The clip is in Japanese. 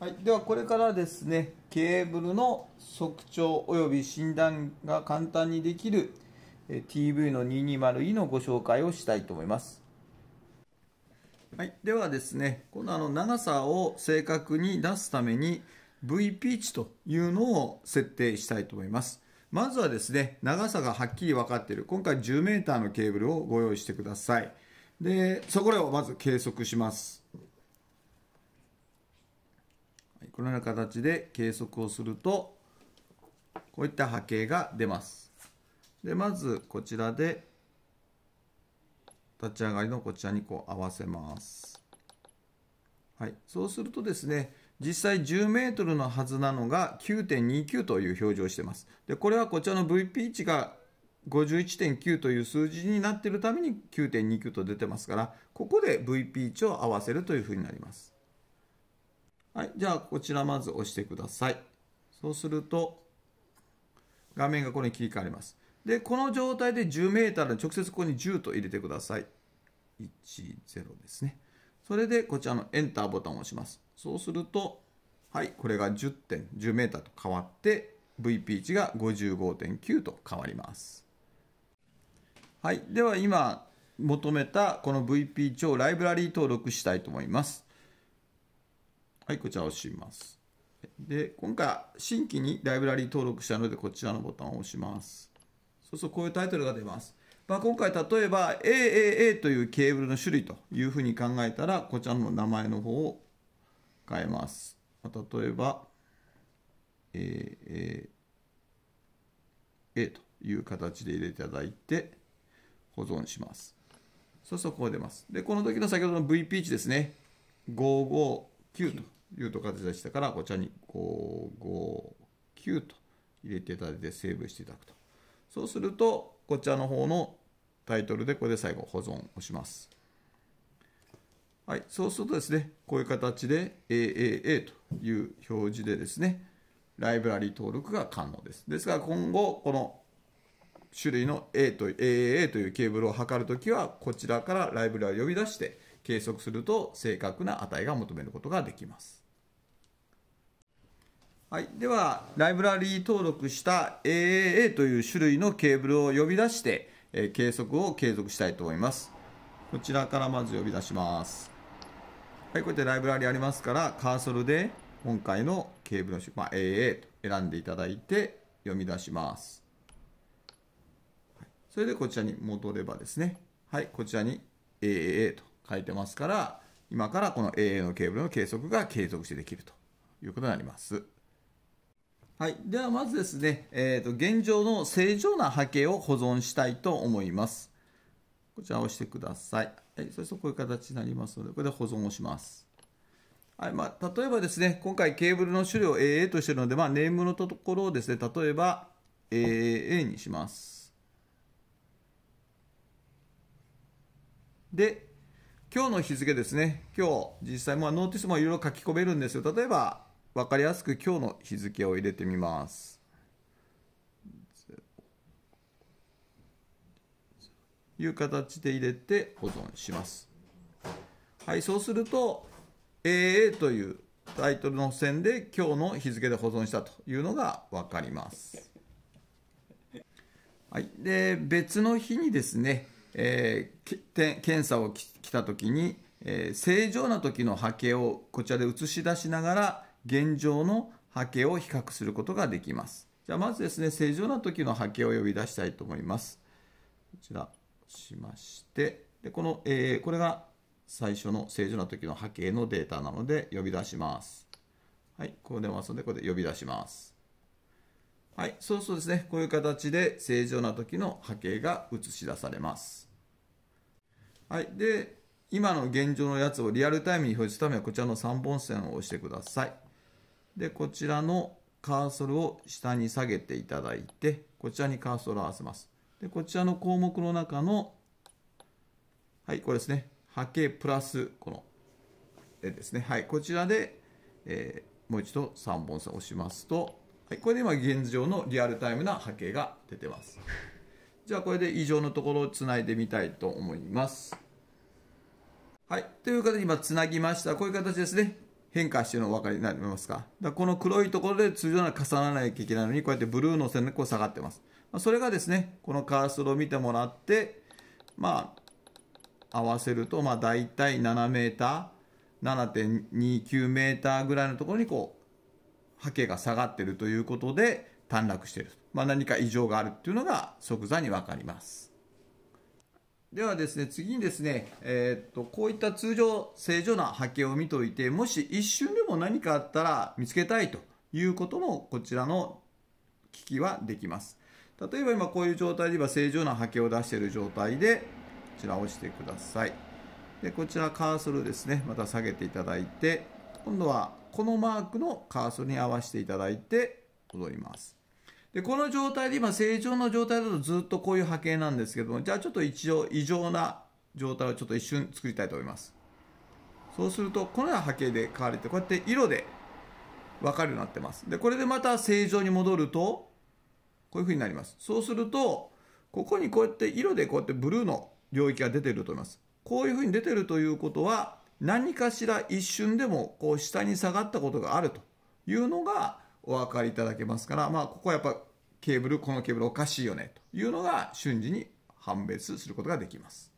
はい、ではこれからですねケーブルの測定および診断が簡単にできる TV の 220E のご紹介をしたいと思います、はい、ではですねこのあの長さを正確に出すために VP 値というのを設定したいと思いますまずはですね長さがはっきり分かっている今回 10m のケーブルをご用意してくださいでそこらをまず計測しますこのような形で計測をするとこういった波形が出ますでまずこちらで立ち上がりのこちらにこう合わせますはいそうするとですね実際10メートルのはずなのが9.29という表示をしてますでこれはこちらの VP 値が51.9という数字になっているために9.29と出てますからここで VP 値を合わせるというふうになりますはい、じゃあこちらまず押してください。そうすると、画面がここに切り替わります。で、この状態で1 0ーで直接ここに10と入れてください。10ですね。それでこちらのエンターボタンを押します。そうすると、はい、これが10.10ーと変わって、VP 値が55.9と変わります。はい、では今求めたこの VP 値をライブラリー登録したいと思います。はい、こちらを押します。で、今回、新規にライブラリー登録したので、こちらのボタンを押します。そうすると、こういうタイトルが出ます。まあ、今回、例えば、AAA というケーブルの種類というふうに考えたら、こちらの名前の方を変えます。まあ、例えば、AAA という形で入れていただいて、保存します。そうすると、こう出ます。で、この時の先ほどの VP 値ですね。559と。いうと形でしたからこちらに559と入れていただいてセーブしていただくとそうするとこちらの方のタイトルでこれで最後保存をしますはいそうするとですねこういう形で AAA という表示でですねライブラリ登録が可能ですですから今後この種類の A と AAA というケーブルを測るときはこちらからライブラリを呼び出して計測すると正確な値が求めることができます。はい、ではライブラリー登録した AAA という種類のケーブルを呼び出して、えー、計測を継続したいと思いますこちらからまず呼び出しますはいこうやってライブラリありますからカーソルで今回のケーブルの種、まあ、AA と選んでいただいて読み出しますそれでこちらに戻ればですねはいこちらに AAA と書いてますから今からこの AA のケーブルの計測が継続してできるということになります。はい、ではまずですね、えーと、現状の正常な波形を保存したいと思います。こちらを押してください。はい、そるとこういう形になりますので、これで保存をします。はいまあ、例えばですね、今回ケーブルの種類を AA としているので、まあ、ネームのところをですね、例えば AA にします。で、今日の日付ですね、今日実際、まあ、ノーティスもいろいろ書き込めるんですよ。例えば分かりやすく今日の日付を入れてみます。いう形で入れて保存します。はい、そうすると AA というタイトルの線で今日の日付で保存したというのが分かります。はい、で別の日にですね、えー、検査を来た時に、えー、正常な時の波形をこちらで映し出しながら現状の波形を比較することができます。じゃあまずですね、正常な時の波形を呼び出したいと思います。こちら、しまして、でこの、えー、これが最初の正常な時の波形のデータなので呼び出します。はい、こう出ますので、これで呼び出します。はい、そうそうですね、こういう形で正常な時の波形が映し出されます。はい、で、今の現状のやつをリアルタイムに表示するためにはこちらの3本線を押してください。でこちらのカーソルを下に下げていただいてこちらにカーソルを合わせますでこちらの項目の中のはいこれですね波形プラスこの絵ですねはいこちらで、えー、もう一度3本押しますと、はい、これで今現状のリアルタイムな波形が出てますじゃあこれで以上のところをつないでみたいと思いますはいという形で今つなぎましたこういう形ですね変化してるのお分かりになりますかだこの黒いところで通常なら重ならなきゃいけないのにこうやってブルーの線でこう下がってます、それがですねこのカーソルを見てもらってまあ合わせるとまあ大体 7m 7.29m ぐらいのところにこう波形が下がってるということで短絡してる、まあ、何か異常があるっていうのが即座に分かりますではですね、次にですね、えー、っと、こういった通常、正常な波形を見といて、もし一瞬でも何かあったら見つけたいということも、こちらの機器はできます。例えば今こういう状態で言えば正常な波形を出している状態で、こちらを押してください。で、こちらカーソルですね、また下げていただいて、今度はこのマークのカーソルに合わせていただいて、戻ります。で、この状態で今正常の状態だとずっとこういう波形なんですけども、じゃあちょっと一応異常な状態をちょっと一瞬作りたいと思います。そうすると、このような波形で変われて、こうやって色で分かるようになってます。で、これでまた正常に戻ると、こういう風になります。そうすると、ここにこうやって色でこうやってブルーの領域が出てると思います。こういう風に出てるということは、何かしら一瞬でもこう下に下がったことがあるというのが、お分かりいただけますから、まあ、ここはやっぱケーブル、このケーブルおかしいよねというのが瞬時に判別することができます。